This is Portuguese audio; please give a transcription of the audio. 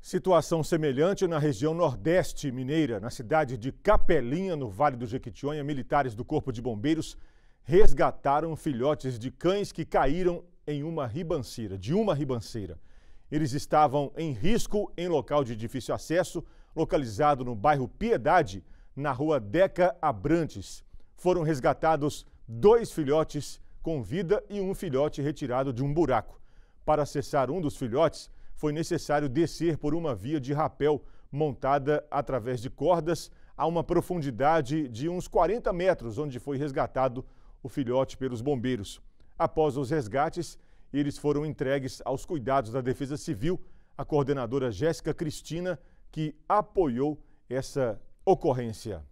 Situação semelhante na região nordeste mineira, na cidade de Capelinha, no Vale do Jequitinhonha, militares do Corpo de Bombeiros resgataram filhotes de cães que caíram em uma ribanceira, de uma ribanceira. Eles estavam em risco em local de difícil acesso, localizado no bairro Piedade, na rua Deca Abrantes. Foram resgatados dois filhotes com vida e um filhote retirado de um buraco. Para acessar um dos filhotes, foi necessário descer por uma via de rapel montada através de cordas a uma profundidade de uns 40 metros, onde foi resgatado o filhote pelos bombeiros. Após os resgates, eles foram entregues aos cuidados da Defesa Civil, a coordenadora Jéssica Cristina, que apoiou essa ocorrência.